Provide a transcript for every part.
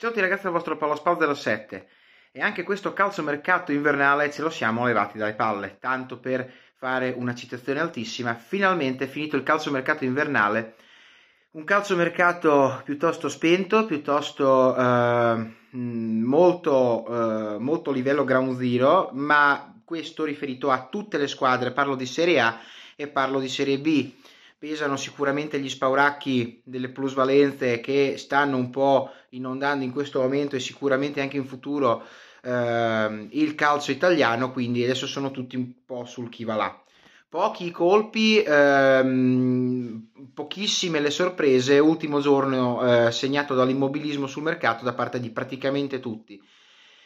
Ciao a tutti ragazzi dal vostro Pallospaz dello 07 e anche questo calciomercato invernale ce lo siamo levati dalle palle, tanto per fare una citazione altissima, finalmente è finito il calciomercato invernale, un calciomercato piuttosto spento, piuttosto eh, mm, molto, eh, molto livello ground zero, ma questo riferito a tutte le squadre, parlo di Serie A e parlo di Serie B pesano sicuramente gli spauracchi delle plusvalenze che stanno un po' inondando in questo momento e sicuramente anche in futuro ehm, il calcio italiano, quindi adesso sono tutti un po' sul chi va là. Pochi colpi, ehm, pochissime le sorprese, ultimo giorno eh, segnato dall'immobilismo sul mercato da parte di praticamente tutti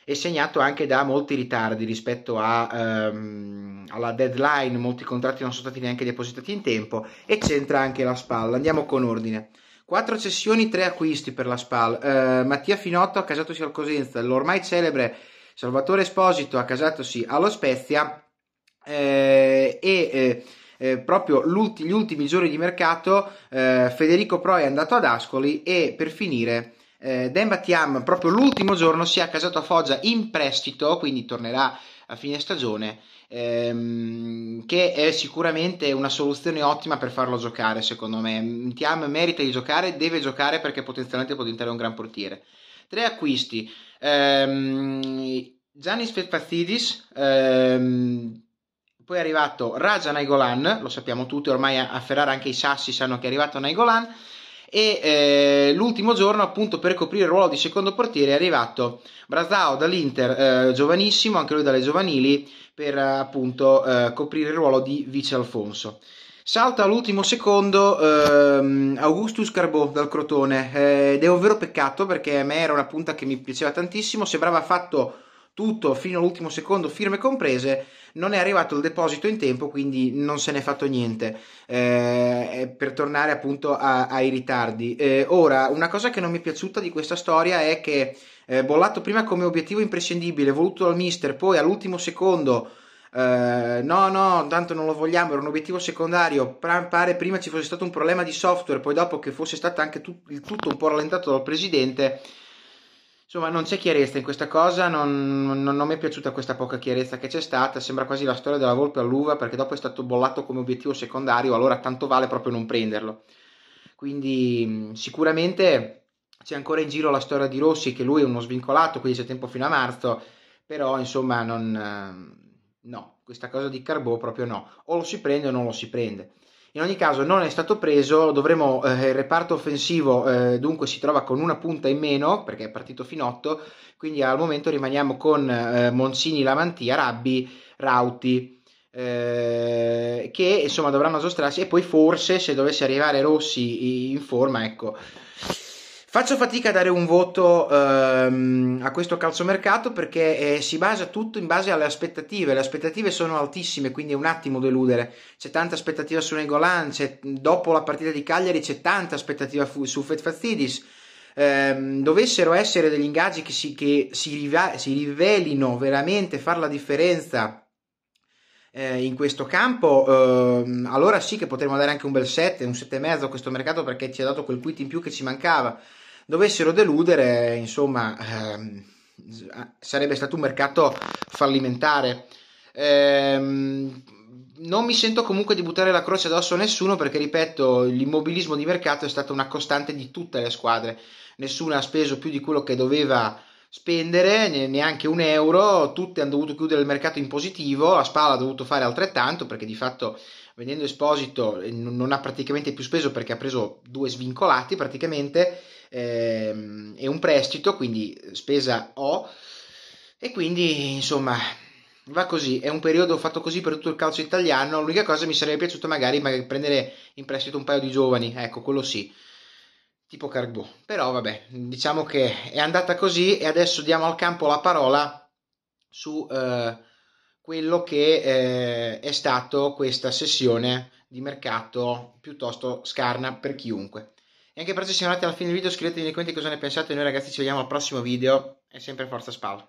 e segnato anche da molti ritardi rispetto a, ehm, alla deadline, molti contratti non sono stati neanche depositati in tempo e c'entra anche la spalla. Andiamo con ordine. Quattro cessioni, tre acquisti per la SPAL. Eh, Mattia Finotto ha casatosi al Cosenza, l'ormai celebre Salvatore Esposito ha casatosi allo Spezia eh, e eh, eh proprio gli ultimi giorni di mercato eh, Federico Pro è andato ad Ascoli e per finire eh, Dan Battiam proprio l'ultimo giorno si è accasato a Foggia in prestito, quindi tornerà a fine stagione, ehm, che è sicuramente una soluzione ottima per farlo giocare, secondo me. Tiam merita di giocare, deve giocare perché potenzialmente può diventare un gran portiere. Tre acquisti. Ehm, Giannis Fetpathidis, ehm, poi è arrivato Raja Naigolan, lo sappiamo tutti, ormai a Ferrara anche i sassi sanno che è arrivato Naigolan, e eh, l'ultimo giorno appunto per coprire il ruolo di secondo portiere è arrivato Brasao dall'Inter, eh, giovanissimo, anche lui dalle giovanili, per appunto eh, coprire il ruolo di vice Alfonso. Salta all'ultimo secondo ehm, Augustus Carbò dal Crotone eh, ed è un vero peccato perché a me era una punta che mi piaceva tantissimo, sembrava fatto tutto fino all'ultimo secondo, firme comprese, non è arrivato il deposito in tempo, quindi non se n'è fatto niente. Eh, per tornare appunto a, ai ritardi. Eh, ora, una cosa che non mi è piaciuta di questa storia è che eh, bollato prima come obiettivo imprescindibile, voluto dal mister, poi all'ultimo secondo. Uh, no, no, tanto non lo vogliamo, era un obiettivo secondario. Pare prima ci fosse stato un problema di software, poi dopo che fosse stato anche tu- il tutto un po' rallentato dal presidente, Insomma, non c'è chiarezza in questa cosa, non, non, non, mi è piaciuta questa poca chiarezza che c'è stata, sembra quasi la storia della volpe all'uva perché dopo è stato bollato come obiettivo secondario, allora tanto vale proprio non prenderlo. Quindi sicuramente c'è ancora in giro la storia di Rossi che lui è uno svincolato, quindi c'è tempo fino a marzo, però insomma non... Ehm, no, questa cosa di Carbò proprio no, o lo si prende o non lo si prende. In ogni caso non è stato preso, dovremo, eh, il reparto offensivo eh, dunque si trova con una punta in meno perché è partito Finotto, quindi al momento rimaniamo con eh, Monsini, Lamantia, Rabbi, Rauti. Eh, che insomma dovranno aggiustarsi e poi forse se dovesse arrivare Rossi in forma ecco Faccio fatica a dare un voto ehm, a questo calciomercato perché eh, si basa tutto in base alle aspettative. Le aspettative sono altissime, quindi è un attimo deludere. C'è tanta aspettativa su Negolan, dopo la partita di Cagliari c'è tanta aspettativa fu- su Fetfazidis. Ehm, dovessero essere degli ingaggi che, si, che si, riva- si rivelino veramente far la differenza eh, in questo campo, ehm, allora sì che potremmo dare anche un bel 7, un 7,5 a questo mercato perché ci ha dato quel quit in più che ci mancava dovessero deludere, insomma, ehm, sarebbe stato un mercato fallimentare. Ehm, non mi sento comunque di buttare la croce addosso a nessuno perché, ripeto, l'immobilismo di mercato è stata una costante di tutte le squadre. Nessuna ha speso più di quello che doveva spendere neanche un euro, tutte hanno dovuto chiudere il mercato in positivo, la Spal ha dovuto fare altrettanto perché di fatto vendendo Esposito eh, non ha praticamente più speso perché ha preso due svincolati praticamente ehm, e un prestito, quindi eh, spesa O e quindi insomma va così, è un periodo fatto così per tutto il calcio italiano, l'unica cosa mi sarebbe piaciuto magari, magari prendere in prestito un paio di giovani, ecco quello sì tipo Cargo. Però vabbè, diciamo che è andata così e adesso diamo al campo la parola su eh, quello che eh, è stato questa sessione di mercato piuttosto scarna per chiunque. E anche per se siamo andati alla fine del video scrivetevi nei commenti cosa ne pensate, noi ragazzi ci vediamo al prossimo video È sempre forza spalla.